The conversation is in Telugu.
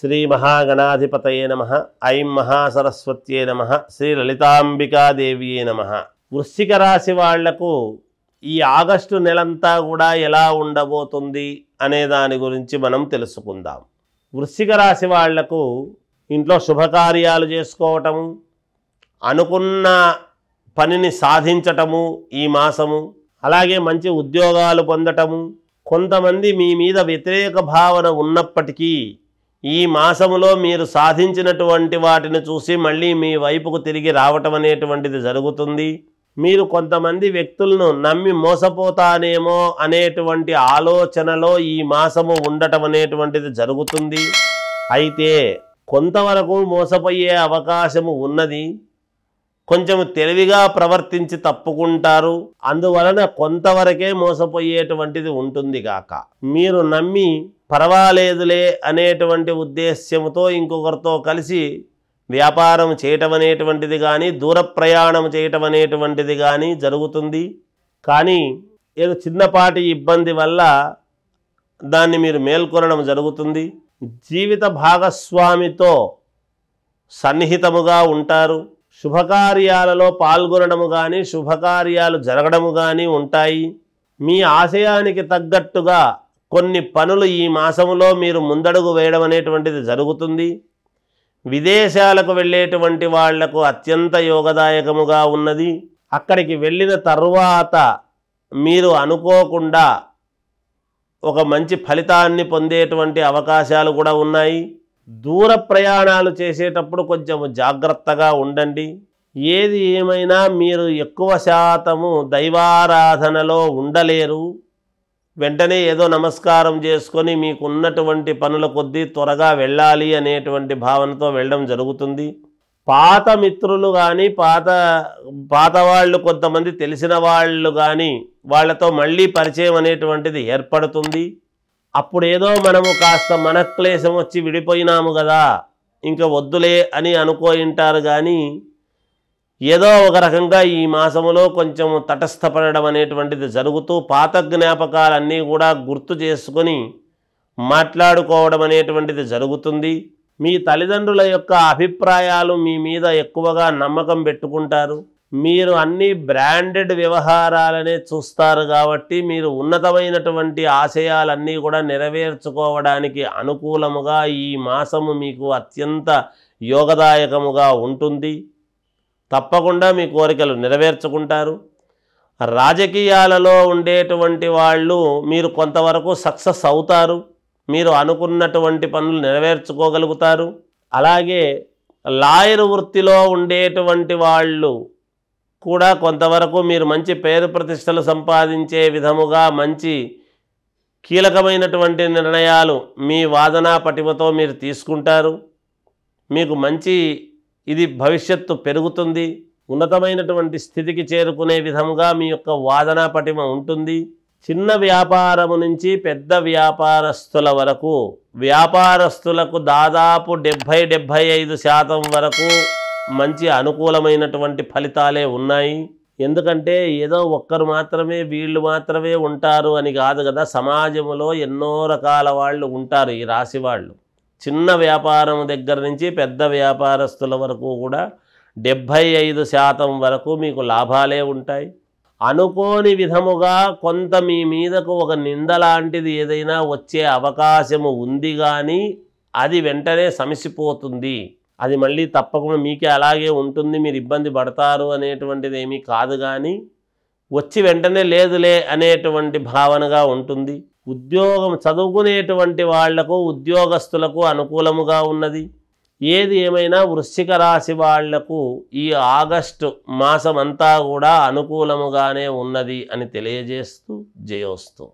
శ్రీ మహాగణాధిపతయే నమ ఐం మహాసరస్వత్యే నమ శ్రీ లలితాంబికాదేవియే నమ వృశ్చిక రాశి వాళ్లకు ఈ ఆగస్టు నెలంతా కూడా ఎలా ఉండబోతుంది అనే దాని గురించి మనం తెలుసుకుందాం వృశ్చిక రాశి వాళ్లకు ఇంట్లో శుభకార్యాలు చేసుకోవటము అనుకున్న పనిని సాధించటము ఈ మాసము అలాగే మంచి ఉద్యోగాలు పొందటము కొంతమంది మీ మీద వ్యతిరేక భావన ఉన్నప్పటికీ ఈ మాసములో మీరు సాధించినటువంటి వాటిని చూసి మళ్ళీ మీ వైపుకు తిరిగి రావటం అనేటువంటిది జరుగుతుంది మీరు కొంతమంది వ్యక్తులను నమ్మి మోసపోతానేమో అనేటువంటి ఆలోచనలో ఈ మాసము ఉండటం అనేటువంటిది జరుగుతుంది అయితే కొంతవరకు మోసపోయే అవకాశము ఉన్నది కొంచెం తెలివిగా ప్రవర్తించి తప్పుకుంటారు అందువలన కొంతవరకే మోసపోయేటువంటిది ఉంటుంది కాక మీరు నమ్మి పర్వాలేదులే అనేటువంటి ఉద్దేశ్యముతో ఇంకొకరితో కలిసి వ్యాపారం చేయటం అనేటువంటిది కానీ దూర ప్రయాణం చేయటం అనేటువంటిది కానీ జరుగుతుంది కానీ ఏదో చిన్నపాటి ఇబ్బంది వల్ల దాన్ని మీరు మేల్కొనడం జరుగుతుంది జీవిత భాగస్వామితో సన్నిహితముగా ఉంటారు శుభకార్యాలలో పాల్గొనడము కానీ శుభకార్యాలు జరగడము కానీ ఉంటాయి మీ ఆశయానికి తగ్గట్టుగా కొన్ని పనులు ఈ మాసంలో మీరు ముందడుగు వేయడం అనేటువంటిది జరుగుతుంది విదేశాలకు వెళ్ళేటువంటి వాళ్లకు అత్యంత యోగదాయకముగా ఉన్నది అక్కడికి వెళ్ళిన తరువాత మీరు అనుకోకుండా ఒక మంచి ఫలితాన్ని పొందేటువంటి అవకాశాలు కూడా ఉన్నాయి దూర ప్రయాణాలు చేసేటప్పుడు కొంచెం జాగ్రత్తగా ఉండండి ఏది ఏమైనా మీరు ఎక్కువ శాతము దైవారాధనలో ఉండలేరు వెంటనే ఏదో నమస్కారం చేసుకొని మీకు ఉన్నటువంటి పనుల కొద్దీ త్వరగా వెళ్ళాలి అనేటువంటి భావనతో వెళ్ళడం జరుగుతుంది పాత మిత్రులు కానీ పాత పాత వాళ్ళు కొంతమంది తెలిసిన వాళ్ళు కానీ వాళ్ళతో మళ్ళీ పరిచయం అనేటువంటిది ఏర్పడుతుంది అప్పుడేదో మనము కాస్త మనక్లేశం వచ్చి విడిపోయినాము కదా ఇంకా వద్దులే అని అనుకోయింటారు కానీ ఏదో ఒక రకంగా ఈ మాసములో కొంచెం తటస్థపడడం అనేటువంటిది జరుగుతూ పాత జ్ఞాపకాలన్నీ కూడా గుర్తు చేసుకొని మాట్లాడుకోవడం అనేటువంటిది జరుగుతుంది మీ తల్లిదండ్రుల యొక్క అభిప్రాయాలు మీ మీద ఎక్కువగా నమ్మకం పెట్టుకుంటారు మీరు అన్ని బ్రాండెడ్ వ్యవహారాలనే చూస్తారు కాబట్టి మీరు ఉన్నతమైనటువంటి ఆశయాలన్నీ కూడా నెరవేర్చుకోవడానికి అనుకూలముగా ఈ మాసము మీకు అత్యంత యోగదాయకముగా ఉంటుంది తప్పకుండా మీ కోరికలు నెరవేర్చుకుంటారు రాజకీయాలలో ఉండేటువంటి వాళ్ళు మీరు కొంతవరకు సక్సెస్ అవుతారు మీరు అనుకున్నటువంటి పనులు నెరవేర్చుకోగలుగుతారు అలాగే లాయర్ వృత్తిలో ఉండేటువంటి వాళ్ళు కూడా కొంతవరకు మీరు మంచి పేరు ప్రతిష్టలు సంపాదించే విధముగా మంచి కీలకమైనటువంటి నిర్ణయాలు మీ వాదనా పటిమతో మీరు తీసుకుంటారు మీకు మంచి ఇది భవిష్యత్తు పెరుగుతుంది ఉన్నతమైనటువంటి స్థితికి చేరుకునే విధంగా మీ యొక్క వాదనా పటిమ ఉంటుంది చిన్న వ్యాపారము నుంచి పెద్ద వ్యాపారస్తుల వరకు వ్యాపారస్తులకు దాదాపు డెబ్భై డెబ్భై ఐదు శాతం వరకు మంచి అనుకూలమైనటువంటి ఫలితాలే ఉన్నాయి ఎందుకంటే ఏదో ఒక్కరు మాత్రమే వీళ్ళు మాత్రమే ఉంటారు అని కాదు కదా సమాజంలో ఎన్నో రకాల వాళ్ళు ఉంటారు ఈ రాశి వాళ్ళు చిన్న వ్యాపారం దగ్గర నుంచి పెద్ద వ్యాపారస్తుల వరకు కూడా డెబ్భై ఐదు శాతం వరకు మీకు లాభాలే ఉంటాయి అనుకోని విధముగా కొంత మీ మీదకు ఒక నింద లాంటిది ఏదైనా వచ్చే అవకాశము ఉంది కానీ అది వెంటనే సమసిపోతుంది అది మళ్ళీ తప్పకుండా మీకే అలాగే ఉంటుంది మీరు ఇబ్బంది పడతారు అనేటువంటిది ఏమీ కాదు కానీ వచ్చి వెంటనే లేదులే అనేటువంటి భావనగా ఉంటుంది ఉద్యోగం చదువుకునేటువంటి వాళ్లకు ఉద్యోగస్తులకు అనుకూలముగా ఉన్నది ఏది ఏమైనా వృశ్చిక రాశి వాళ్లకు ఈ ఆగస్టు మాసమంతా కూడా అనుకూలముగానే ఉన్నది అని తెలియజేస్తూ జయోస్తూ